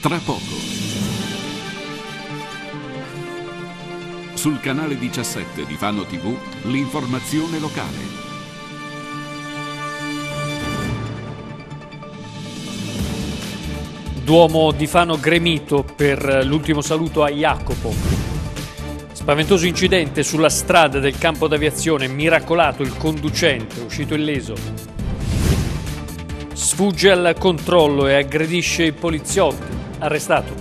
Tra poco. Sul canale 17 di Fano TV, l'informazione locale. Duomo di Fano gremito per l'ultimo saluto a Jacopo. Spaventoso incidente sulla strada del campo d'aviazione, miracolato il conducente, uscito illeso. Sfugge al controllo e aggredisce i poliziotti arrestato.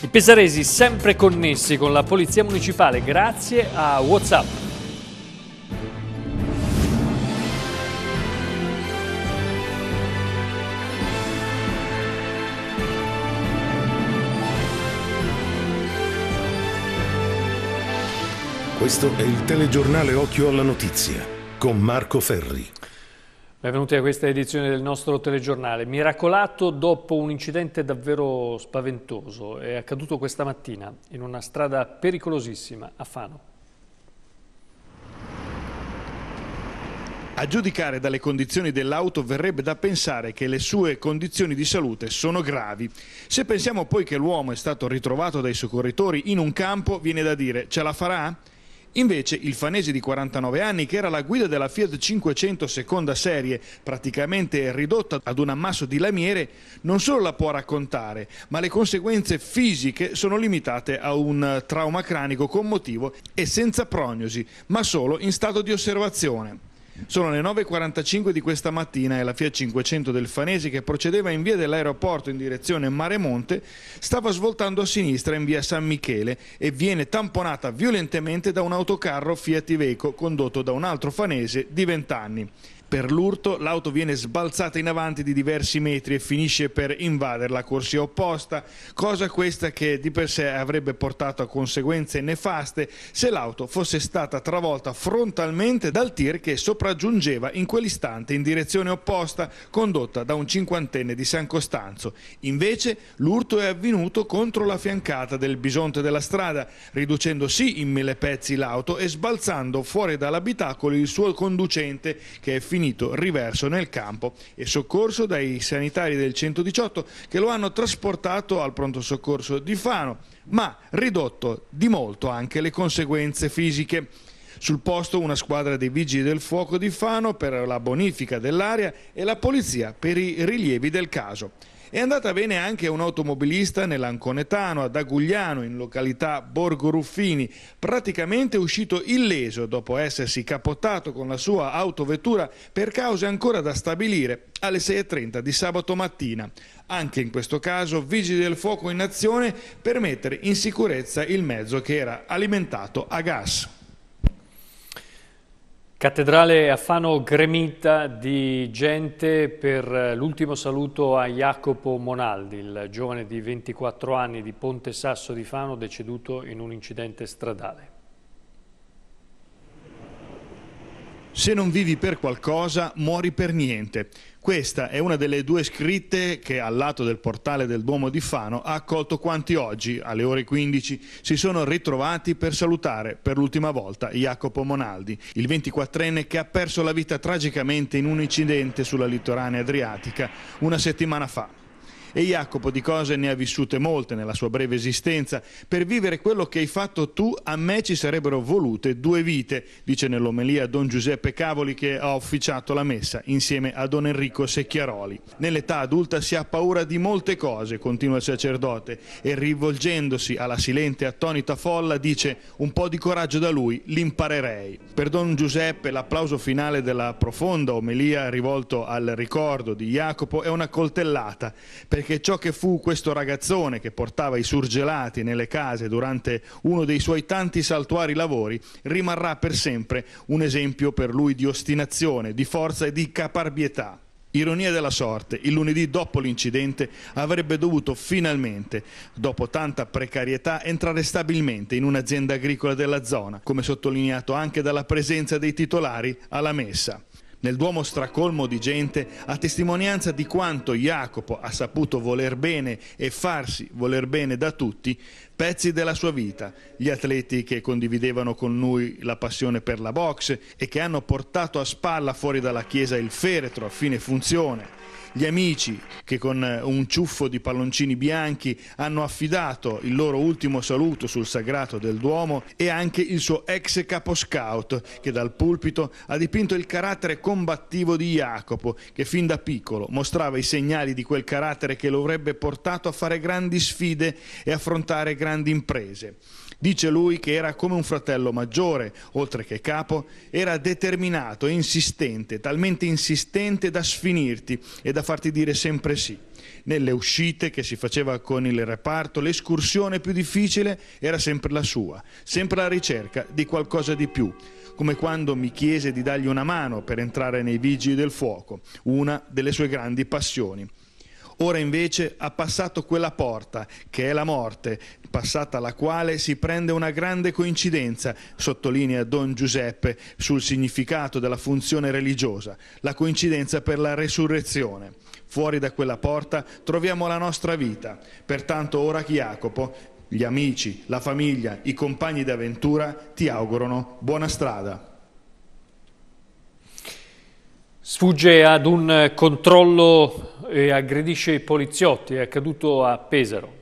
I pesaresi sempre connessi con la Polizia Municipale grazie a Whatsapp. Questo è il telegiornale Occhio alla Notizia con Marco Ferri. Benvenuti a questa edizione del nostro telegiornale. Miracolato dopo un incidente davvero spaventoso. È accaduto questa mattina in una strada pericolosissima a Fano. A giudicare dalle condizioni dell'auto verrebbe da pensare che le sue condizioni di salute sono gravi. Se pensiamo poi che l'uomo è stato ritrovato dai soccorritori in un campo, viene da dire ce la farà? Invece il fanese di 49 anni, che era la guida della Fiat 500 seconda serie, praticamente ridotta ad un ammasso di lamiere, non solo la può raccontare, ma le conseguenze fisiche sono limitate a un eh, trauma cranico con motivo e senza prognosi, ma solo in stato di osservazione. Sono le 9.45 di questa mattina e la Fiat 500 del Fanesi che procedeva in via dell'aeroporto in direzione Maremonte stava svoltando a sinistra in via San Michele e viene tamponata violentemente da un autocarro Fiat Iveco condotto da un altro fanese di 20 anni per l'urto, l'auto viene sbalzata in avanti di diversi metri e finisce per invadere la corsia opposta, cosa questa che di per sé avrebbe portato a conseguenze nefaste se l'auto fosse stata travolta frontalmente dal tir che sopraggiungeva in quell'istante in direzione opposta, condotta da un cinquantenne di San Costanzo. Invece l'urto è avvenuto contro la fiancata del bisonte della strada, riducendo sì in mille pezzi l'auto e sbalzando fuori dall'abitacolo il suo conducente che è finito finito riverso nel campo e soccorso dai sanitari del 118 che lo hanno trasportato al pronto soccorso di Fano, ma ridotto di molto anche le conseguenze fisiche. Sul posto una squadra dei vigili del fuoco di Fano per la bonifica dell'area e la polizia per i rilievi del caso. È andata bene anche un automobilista nell'Anconetano, ad Agugliano, in località Borgo Ruffini, praticamente uscito illeso dopo essersi capottato con la sua autovettura per cause ancora da stabilire alle 6.30 di sabato mattina. Anche in questo caso vigili del fuoco in azione per mettere in sicurezza il mezzo che era alimentato a gas. Cattedrale a Fano gremita di gente per eh, l'ultimo saluto a Jacopo Monaldi, il giovane di 24 anni di Ponte Sasso di Fano deceduto in un incidente stradale. Se non vivi per qualcosa, muori per niente. Questa è una delle due scritte che al lato del portale del Duomo di Fano ha accolto quanti oggi, alle ore 15, si sono ritrovati per salutare per l'ultima volta Jacopo Monaldi, il 24enne che ha perso la vita tragicamente in un incidente sulla litoranea adriatica una settimana fa. E Jacopo di cose ne ha vissute molte nella sua breve esistenza. Per vivere quello che hai fatto tu, a me ci sarebbero volute due vite, dice nell'omelia Don Giuseppe Cavoli che ha officiato la messa insieme a Don Enrico Secchiaroli. Nell'età adulta si ha paura di molte cose, continua il sacerdote, e rivolgendosi alla silente e attonita folla dice un po' di coraggio da lui, l'imparerei. Per Don Giuseppe l'applauso finale della profonda omelia rivolto al ricordo di Jacopo è una coltellata, perché perché ciò che fu questo ragazzone che portava i surgelati nelle case durante uno dei suoi tanti saltuari lavori rimarrà per sempre un esempio per lui di ostinazione, di forza e di caparbietà. Ironia della sorte, il lunedì dopo l'incidente avrebbe dovuto finalmente, dopo tanta precarietà, entrare stabilmente in un'azienda agricola della zona, come sottolineato anche dalla presenza dei titolari alla messa nel Duomo stracolmo di gente, a testimonianza di quanto Jacopo ha saputo voler bene e farsi voler bene da tutti, pezzi della sua vita, gli atleti che condividevano con lui la passione per la boxe e che hanno portato a spalla fuori dalla chiesa il feretro a fine funzione, gli amici che con eh, un ciuffo di palloncini bianchi hanno affidato il loro ultimo saluto sul sagrato del Duomo e anche il suo ex capo scout che dal pulpito ha dipinto il carattere combattivo di Jacopo che fin da piccolo mostrava i segnali di quel carattere che lo avrebbe portato a fare grandi sfide e affrontare grandi imprese. Dice lui che era come un fratello maggiore, oltre che capo, era determinato, insistente, talmente insistente da sfinirti e da farti dire sempre sì. Nelle uscite che si faceva con il reparto, l'escursione più difficile era sempre la sua, sempre alla ricerca di qualcosa di più, come quando mi chiese di dargli una mano per entrare nei vigili del fuoco, una delle sue grandi passioni. Ora invece ha passato quella porta, che è la morte, passata la quale si prende una grande coincidenza, sottolinea Don Giuseppe sul significato della funzione religiosa, la coincidenza per la resurrezione. Fuori da quella porta troviamo la nostra vita. Pertanto ora Jacopo, gli amici, la famiglia, i compagni d'avventura ti augurano buona strada. Sfugge ad un eh, controllo e eh, aggredisce i poliziotti, è accaduto a Pesaro.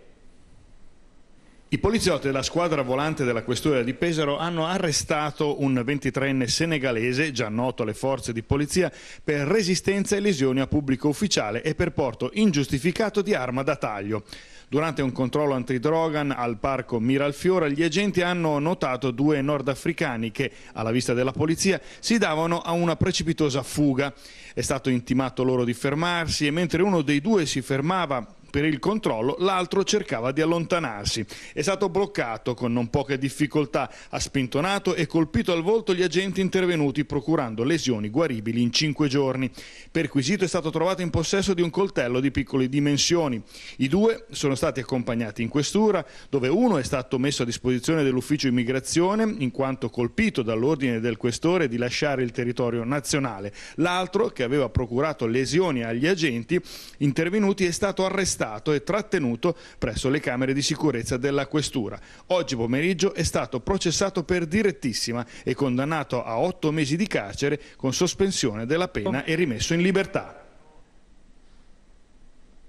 I poliziotti della squadra volante della questura di Pesaro hanno arrestato un 23enne senegalese, già noto alle forze di polizia, per resistenza e lesioni a pubblico ufficiale e per porto ingiustificato di arma da taglio. Durante un controllo antidrogan al parco Miralfiora gli agenti hanno notato due nordafricani che, alla vista della polizia, si davano a una precipitosa fuga. È stato intimato loro di fermarsi e mentre uno dei due si fermava per il controllo, l'altro cercava di allontanarsi. È stato bloccato con non poche difficoltà, ha spintonato e colpito al volto gli agenti intervenuti procurando lesioni guaribili in cinque giorni. Perquisito è stato trovato in possesso di un coltello di piccole dimensioni. I due sono stati accompagnati in questura dove uno è stato messo a disposizione dell'ufficio immigrazione in quanto colpito dall'ordine del questore di lasciare il territorio nazionale. L'altro che aveva procurato lesioni agli agenti intervenuti è stato arrestato arrestato e trattenuto presso le camere di sicurezza della questura. Oggi pomeriggio è stato processato per direttissima e condannato a otto mesi di carcere con sospensione della pena e rimesso in libertà.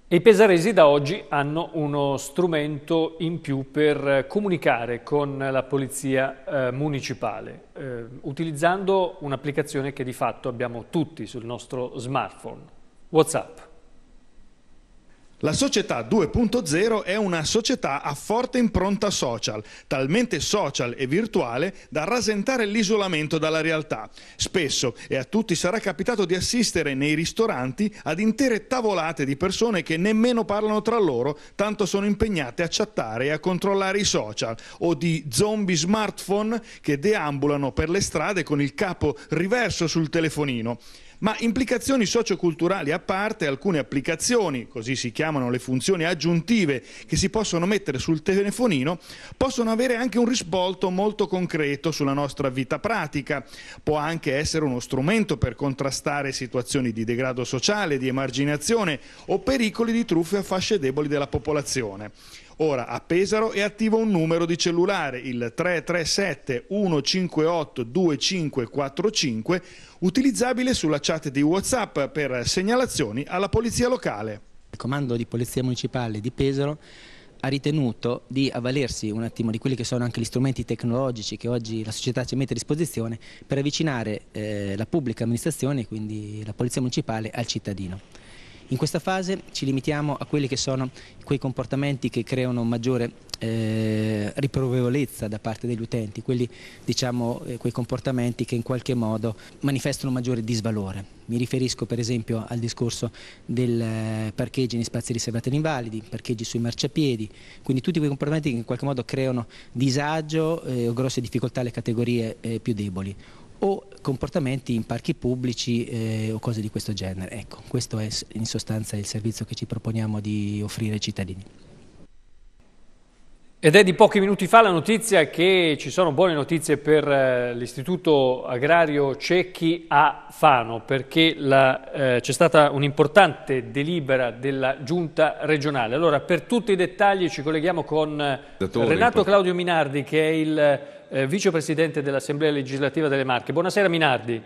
I pesaresi da oggi hanno uno strumento in più per comunicare con la polizia eh, municipale, eh, utilizzando un'applicazione che di fatto abbiamo tutti sul nostro smartphone, WhatsApp. La società 2.0 è una società a forte impronta social, talmente social e virtuale da rasentare l'isolamento dalla realtà. Spesso e a tutti sarà capitato di assistere nei ristoranti ad intere tavolate di persone che nemmeno parlano tra loro, tanto sono impegnate a chattare e a controllare i social, o di zombie smartphone che deambulano per le strade con il capo riverso sul telefonino ma implicazioni socioculturali a parte, alcune applicazioni, così si chiamano le funzioni aggiuntive che si possono mettere sul telefonino, possono avere anche un risvolto molto concreto sulla nostra vita pratica. Può anche essere uno strumento per contrastare situazioni di degrado sociale, di emarginazione o pericoli di truffe a fasce deboli della popolazione. Ora a Pesaro è attivo un numero di cellulare, il 337 158 2545 utilizzabile sulla chat di Whatsapp per segnalazioni alla polizia locale. Il comando di polizia municipale di Pesaro ha ritenuto di avvalersi un attimo di quelli che sono anche gli strumenti tecnologici che oggi la società ci mette a disposizione per avvicinare eh, la pubblica amministrazione, quindi la polizia municipale, al cittadino. In questa fase ci limitiamo a quelli che sono quei comportamenti che creano maggiore eh, riprovevolezza da parte degli utenti, quelli, diciamo, eh, quei comportamenti che in qualche modo manifestano maggiore disvalore. Mi riferisco per esempio al discorso del eh, parcheggio in spazi riservati agli invalidi, parcheggi sui marciapiedi, quindi tutti quei comportamenti che in qualche modo creano disagio eh, o grosse difficoltà alle categorie eh, più deboli o comportamenti in parchi pubblici eh, o cose di questo genere. Ecco, questo è in sostanza il servizio che ci proponiamo di offrire ai cittadini. Ed è di pochi minuti fa la notizia che ci sono buone notizie per eh, l'Istituto Agrario Cecchi a Fano perché eh, c'è stata un'importante delibera della giunta regionale. Allora per tutti i dettagli ci colleghiamo con eh, Renato Claudio Minardi che è il eh, vicepresidente dell'Assemblea legislativa delle Marche. Buonasera Minardi.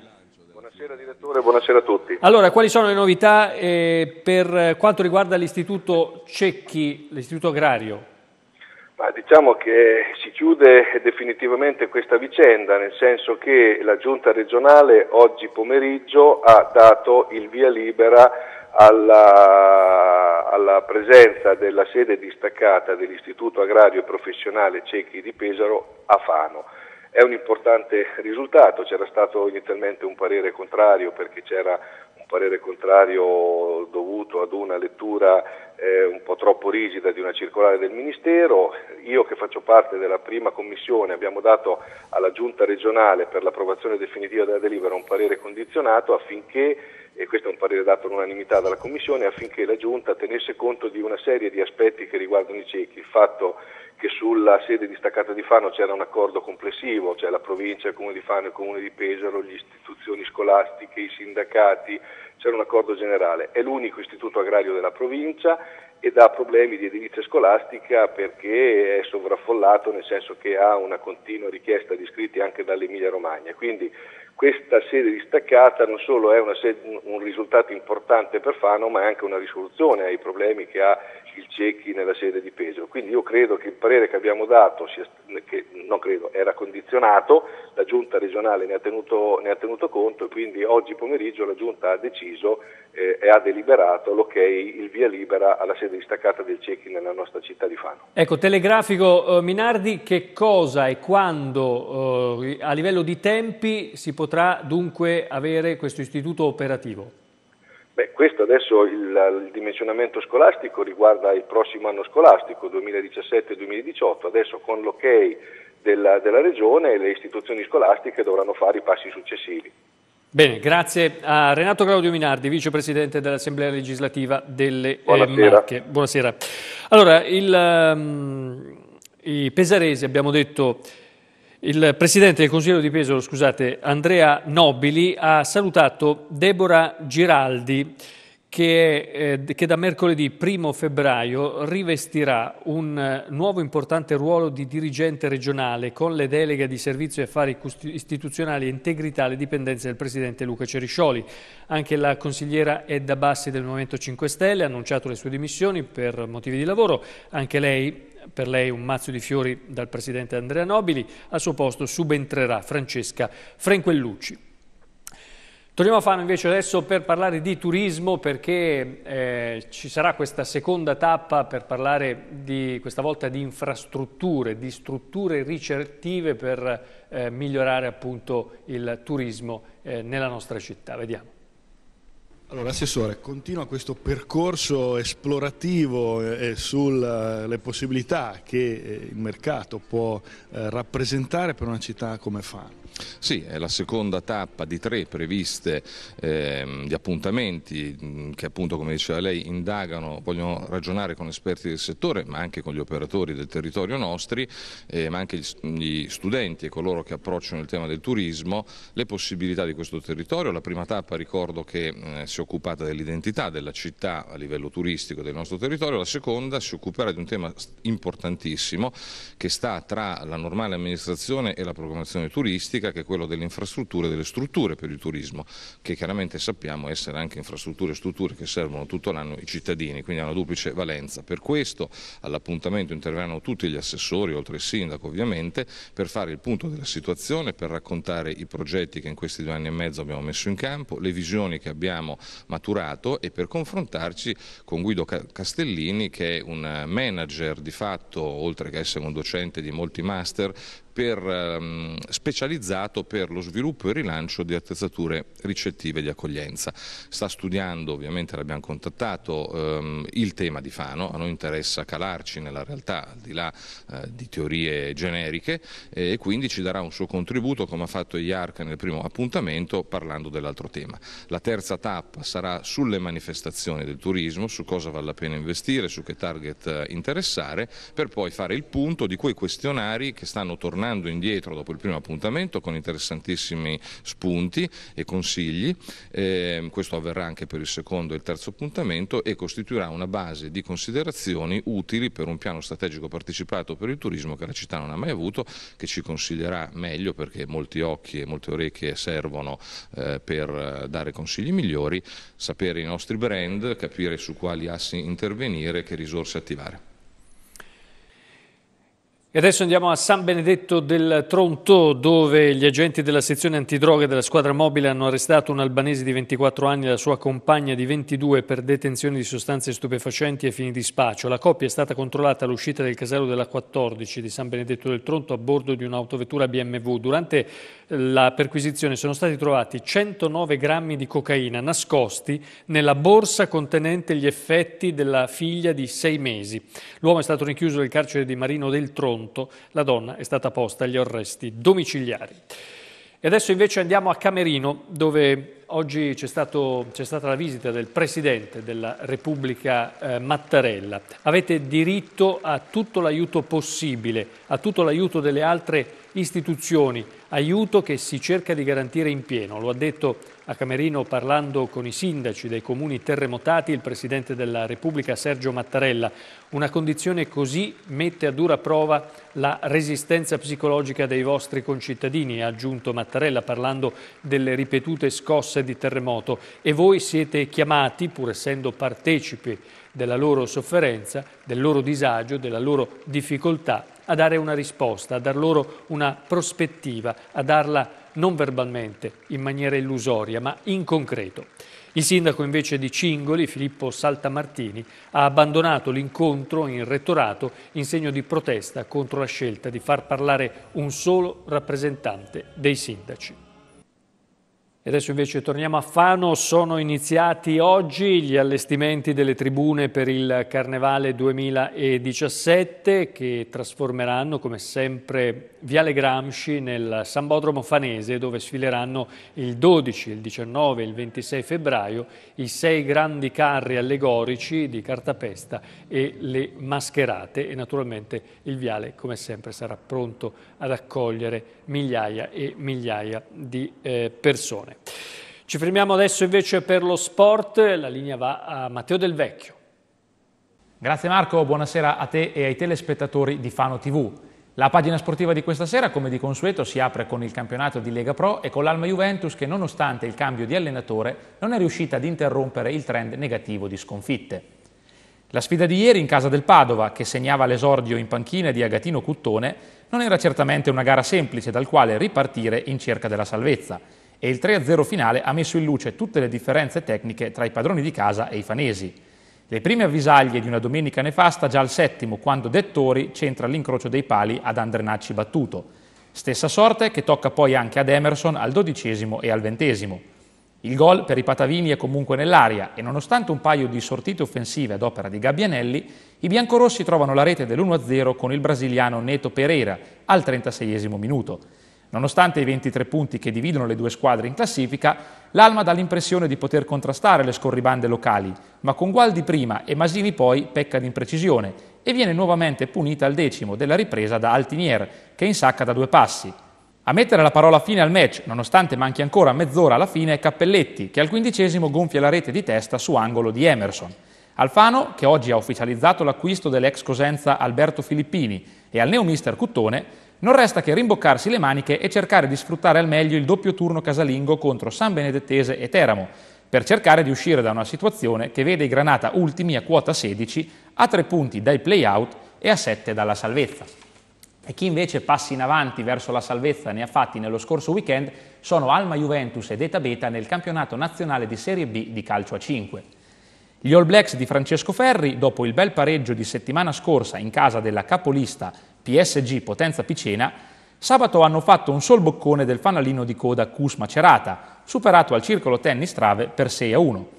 Buonasera direttore, buonasera a tutti. Allora, quali sono le novità eh, per eh, quanto riguarda l'Istituto Cecchi, l'Istituto Agrario? Ma diciamo che si chiude definitivamente questa vicenda, nel senso che la Giunta regionale oggi pomeriggio ha dato il via libera alla, alla presenza della sede distaccata dell'Istituto Agrario e Professionale Cecchi di Pesaro a Fano. È un importante risultato, c'era stato inizialmente un parere contrario perché c'era parere contrario dovuto ad una lettura eh, un po' troppo rigida di una circolare del Ministero. Io che faccio parte della prima commissione abbiamo dato alla Giunta regionale per l'approvazione definitiva della delibera un parere condizionato affinché, e questo è un parere dato all'unanimità dalla Commissione, affinché la Giunta tenesse conto di una serie di aspetti che riguardano i ciechi, il fatto che sulla sede distaccata di Fano c'era un accordo complessivo, cioè la provincia, il comune di Fano, il comune di Pesaro, le istituzioni scolastiche, i sindacati, c'era un accordo generale. È l'unico istituto agrario della provincia ed ha problemi di edilizia scolastica perché è sovraffollato, nel senso che ha una continua richiesta di iscritti anche dall'Emilia Romagna. Quindi questa sede distaccata non solo è sede, un risultato importante per Fano, ma è anche una risoluzione ai problemi che ha il Cecchi nella sede di Pesaro. Quindi io credo che il parere che abbiamo dato, sia, che non credo, era condizionato, la giunta regionale ne ha tenuto, ne ha tenuto conto e quindi oggi pomeriggio la giunta ha deciso eh, e ha deliberato l'ok, il via libera alla sede distaccata del Cecchi nella nostra città di Fano. Ecco, telegrafico eh, Minardi, che cosa e quando eh, a livello di tempi si potrà dunque avere questo istituto operativo? Beh, questo adesso il, il, dimensionamento scolastico riguarda il prossimo anno scolastico 2017-2018, adesso con l'ok della, della Regione le istituzioni scolastiche dovranno fare i passi successivi. Bene, grazie a Renato Claudio Minardi, vicepresidente dell'Assemblea legislativa delle eh, Buonasera. Marche. Buonasera. Allora, il, um, i pesaresi, abbiamo detto, il Presidente del Consiglio di Pesaro, scusate, Andrea Nobili, ha salutato Deborah Giraldi, che, è, eh, che, da mercoledì 1 febbraio rivestirà un eh, nuovo importante ruolo di dirigente regionale con le deleghe di servizio e affari istituzionali e integrità alle dipendenze del Presidente Luca Ceriscioli. Anche la consigliera Edda Bassi del Movimento 5 Stelle ha annunciato le sue dimissioni per motivi di lavoro. Anche lei per lei un mazzo di fiori dal presidente Andrea Nobili, al suo posto subentrerà Francesca Frenquellucci. Torniamo a Fano invece adesso per parlare di turismo perché eh, ci sarà questa seconda tappa per parlare di, questa volta di infrastrutture, di strutture ricettive per eh, migliorare appunto il turismo eh, nella nostra città. Vediamo. Allora, Assessore, continua questo percorso esplorativo eh, sulle possibilità che eh, il mercato può eh, rappresentare per una città come Fano. Sì, è la seconda tappa di tre previste eh, di appuntamenti che appunto come diceva lei indagano, vogliono ragionare con esperti del settore ma anche con gli operatori del territorio nostri eh, ma anche gli studenti e coloro che approcciano il tema del turismo, le possibilità di questo territorio. La prima tappa ricordo che eh, si è occupata dell'identità della città a livello turistico del nostro territorio, la seconda si occuperà di un tema importantissimo che sta tra la normale amministrazione e la programmazione turistica turistica che è quello delle infrastrutture e delle strutture per il turismo, che chiaramente sappiamo essere anche infrastrutture e strutture che servono tutto l'anno i cittadini, quindi hanno una duplice valenza. Per questo all'appuntamento interverranno tutti gli assessori, oltre il sindaco ovviamente, per fare il punto della situazione, per raccontare i progetti che in questi due anni e mezzo abbiamo messo in campo, le visioni che abbiamo maturato e per confrontarci con Guido Castellini che è un manager di fatto, oltre che essere un docente di molti master, per, um, specializzato per lo sviluppo e il rilancio di attrezzature ricettive di accoglienza. Sta studiando, ovviamente l'abbiamo contattato, um, il tema di Fano, a noi interessa calarci nella realtà al di là uh, di teorie generiche e quindi ci darà un suo contributo come ha fatto IARC nel primo appuntamento parlando dell'altro tema. La terza tappa sarà sulle manifestazioni del turismo, su cosa vale la pena investire, su che target eh, interessare, per poi fare il punto di quei questionari che stanno tornando tornando indietro dopo il primo appuntamento con interessantissimi spunti e consigli, eh, questo avverrà anche per il secondo e il terzo appuntamento e costituirà una base di considerazioni utili per un piano strategico partecipato per il turismo che la città non ha mai avuto, che ci consiglierà meglio perché molti occhi e molte orecchie servono eh, per eh, dare consigli migliori, sapere i nostri brand, capire su quali assi intervenire e che risorse attivare. E adesso andiamo a San Benedetto del Tronto dove gli agenti della sezione antidroga della squadra mobile hanno arrestato un albanese di 24 anni e la sua compagna di 22 per detenzione di sostanze stupefacenti e fini di spaccio. La coppia è stata controllata all'uscita del casello della 14 di San Benedetto del Tronto a bordo di un'autovettura BMW. Durante eh, la perquisizione sono stati trovati 109 grammi di cocaina nascosti nella borsa contenente gli effetti della figlia di 6 mesi. L'uomo è stato rinchiuso nel carcere di Marino del Tronto confronto, la donna è stata posta agli arresti domiciliari. E adesso invece andiamo a Camerino, dove oggi c'è, stato, c'è stata la visita del Presidente della Repubblica eh, Mattarella. Avete diritto a tutto l'aiuto possibile, a tutto l'aiuto delle altre istituzioni, aiuto che si cerca di garantire in pieno, lo ha detto a Camerino, parlando con i sindaci dei comuni terremotati, il Presidente della Repubblica Sergio Mattarella. Una condizione così mette a dura prova la resistenza psicologica dei vostri concittadini, ha aggiunto Mattarella parlando delle ripetute scosse di terremoto. E voi siete chiamati, pur essendo partecipi della loro sofferenza, del loro disagio, della loro difficoltà, a dare una risposta, a dar loro una prospettiva, a darla non verbalmente, in maniera illusoria, ma in concreto. Il sindaco invece di Cingoli, Filippo Saltamartini, ha abbandonato l'incontro in rettorato in segno di protesta contro la scelta di far parlare un solo rappresentante dei sindaci. E adesso invece torniamo a Fano, sono iniziati oggi gli allestimenti delle tribune per il Carnevale 2017 che trasformeranno come sempre Viale Gramsci nel Sambodromo Fanese dove sfileranno il 12, il 19 e il 26 febbraio i sei grandi carri allegorici di cartapesta e le mascherate e naturalmente il Viale come sempre sarà pronto ad accogliere migliaia e migliaia di eh, persone. Ci fermiamo adesso invece per lo sport, la linea va a Matteo Del Vecchio. Grazie Marco, buonasera a te e ai telespettatori di Fano TV. La pagina sportiva di questa sera, come di consueto, si apre con il campionato di Lega Pro e con l'Alma Juventus che, nonostante il cambio di allenatore, non è riuscita ad interrompere il trend negativo di sconfitte. La sfida di ieri in casa del Padova, che segnava l'esordio in panchina di Agatino Cuttone, non era certamente una gara semplice dal quale ripartire in cerca della salvezza e il 3-0 finale ha messo in luce tutte le differenze tecniche tra i padroni di casa e i fanesi. Le prime avvisaglie di una domenica nefasta già al settimo, quando Dettori centra l'incrocio dei pali ad Andrenacci battuto. Stessa sorte che tocca poi anche ad Emerson al dodicesimo e al ventesimo. Il gol per i Patavini è comunque nell'aria e nonostante un paio di sortite offensive ad opera di Gabbianelli, i biancorossi trovano la rete dell'1-0 con il brasiliano Neto Pereira al 36 minuto. Nonostante i 23 punti che dividono le due squadre in classifica, l'Alma dà l'impressione di poter contrastare le scorribande locali, ma con Gualdi prima e Masini poi pecca di imprecisione e viene nuovamente punita al decimo della ripresa da Altinier, che insacca da due passi. A mettere la parola fine al match, nonostante manchi ancora mezz'ora alla fine, è Cappelletti, che al quindicesimo gonfia la rete di testa su angolo di Emerson. Alfano, che oggi ha ufficializzato l'acquisto dell'ex Cosenza Alberto Filippini, e al neo mister Cuttone, non resta che rimboccarsi le maniche e cercare di sfruttare al meglio il doppio turno casalingo contro San Benedettese e Teramo, per cercare di uscire da una situazione che vede i Granata ultimi a quota 16, a 3 punti dai play-out e a 7 dalla salvezza. E chi invece passi in avanti verso la salvezza ne ha fatti nello scorso weekend sono Alma Juventus ed Eta Beta nel campionato nazionale di Serie B di calcio a 5. Gli All Blacks di Francesco Ferri, dopo il bel pareggio di settimana scorsa in casa della capolista PSG Potenza Picena, sabato hanno fatto un sol boccone del fanalino di coda Cus Macerata, superato al circolo tennis Trave per 6 a 1.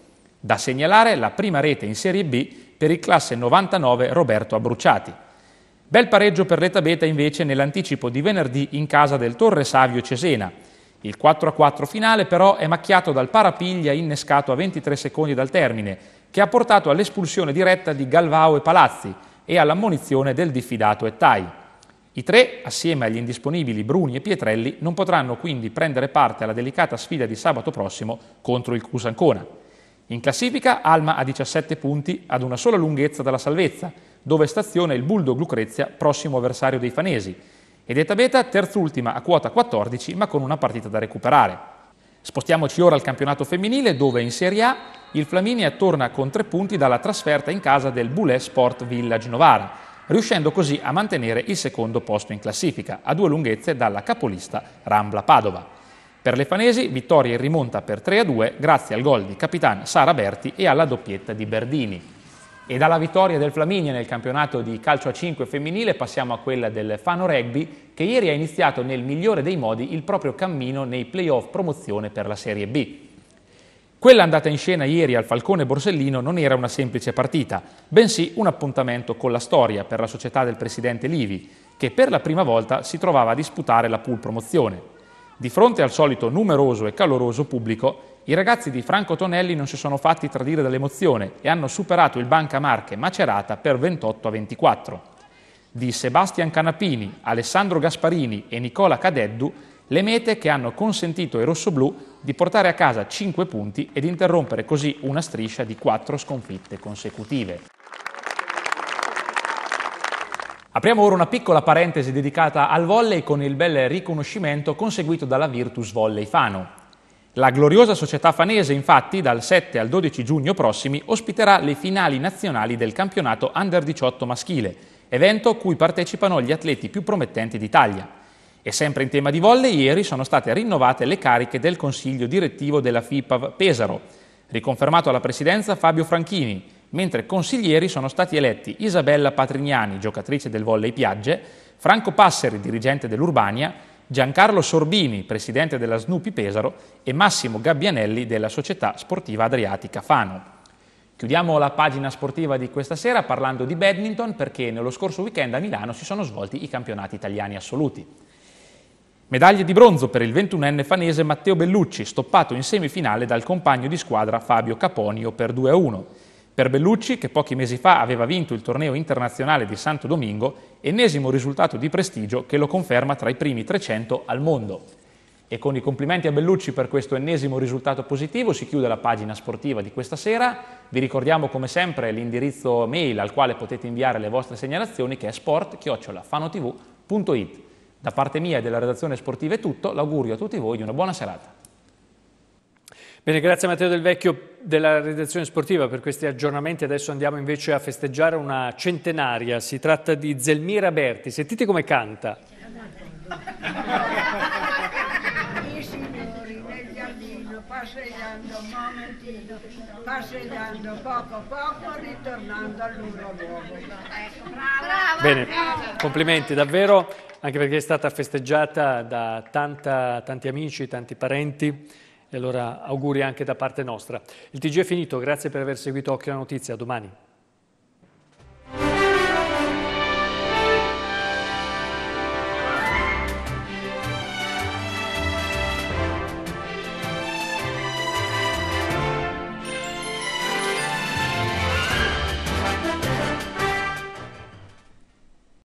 Da segnalare la prima rete in Serie B per il classe 99 Roberto Abruciati. Bel pareggio per l'Eta Beta invece nell'anticipo di venerdì in casa del Torre Savio Cesena. Il 4-4 finale però è macchiato dal parapiglia innescato a 23 secondi dal termine, che ha portato all'espulsione diretta di Galvao e Palazzi, e all'ammonizione del diffidato Ettai. I tre, assieme agli indisponibili Bruni e Pietrelli, non potranno quindi prendere parte alla delicata sfida di sabato prossimo contro il Cusancona. In classifica Alma ha 17 punti ad una sola lunghezza dalla salvezza, dove staziona il Bulldog Lucrezia, prossimo avversario dei Fanesi, ed Detta Beta terzultima a quota 14 ma con una partita da recuperare. Spostiamoci ora al campionato femminile dove in Serie A il Flaminia torna con tre punti dalla trasferta in casa del Boulet Sport Village Novara, riuscendo così a mantenere il secondo posto in classifica, a due lunghezze dalla capolista Rambla Padova. Per le fanesi, vittoria in rimonta per 3-2 grazie al gol di capitan Sara Berti e alla doppietta di Berdini. E dalla vittoria del Flaminia nel campionato di calcio a 5 femminile passiamo a quella del Fano Rugby che ieri ha iniziato nel migliore dei modi il proprio cammino nei playoff promozione per la Serie B. Quella andata in scena ieri al Falcone Borsellino non era una semplice partita, bensì un appuntamento con la storia per la società del presidente Livi, che per la prima volta si trovava a disputare la pool promozione. Di fronte al solito numeroso e caloroso pubblico, i ragazzi di Franco Tonelli non si sono fatti tradire dall'emozione e hanno superato il Banca Marche Macerata per 28 a 24. Di Sebastian Canapini, Alessandro Gasparini e Nicola Cadeddu le mete che hanno consentito ai rossoblù di portare a casa 5 punti ed interrompere così una striscia di 4 sconfitte consecutive. Apriamo ora una piccola parentesi dedicata al volley con il bel riconoscimento conseguito dalla Virtus Volley Fano. La gloriosa società fanese, infatti, dal 7 al 12 giugno prossimi ospiterà le finali nazionali del campionato Under 18 maschile, evento cui partecipano gli atleti più promettenti d'Italia. E sempre in tema di volle, ieri sono state rinnovate le cariche del Consiglio direttivo della FIPAV Pesaro, riconfermato alla presidenza Fabio Franchini, mentre consiglieri sono stati eletti Isabella Patrignani, giocatrice del volley Piagge, Franco Passeri, dirigente dell'Urbania, Giancarlo Sorbini, presidente della Snupi Pesaro e Massimo Gabbianelli della Società Sportiva Adriatica Fano. Chiudiamo la pagina sportiva di questa sera parlando di badminton perché nello scorso weekend a Milano si sono svolti i campionati italiani assoluti. Medaglie di bronzo per il 21enne fanese Matteo Bellucci, stoppato in semifinale dal compagno di squadra Fabio Caponio per 2-1. Per Bellucci, che pochi mesi fa aveva vinto il torneo internazionale di Santo Domingo, ennesimo risultato di prestigio che lo conferma tra i primi 300 al mondo. E con i complimenti a Bellucci per questo ennesimo risultato positivo si chiude la pagina sportiva di questa sera. Vi ricordiamo come sempre l'indirizzo mail al quale potete inviare le vostre segnalazioni che è sport.fanotv.it. Da parte mia e della redazione sportiva è tutto, l'augurio a tutti voi di una buona serata. Bene, grazie Matteo Del Vecchio della redazione sportiva per questi aggiornamenti. Adesso andiamo invece a festeggiare una centenaria. Si tratta di Zelmira Berti. Sentite come canta. passeggiando un momentino, passeggiando poco poco, ritornando al loro luogo. Ecco, Bene, complimenti davvero, anche perché è stata festeggiata da tanta, tanti amici, tanti parenti. E allora auguri anche da parte nostra. Il TG è finito, grazie per aver seguito Occhio alla Notizia, domani.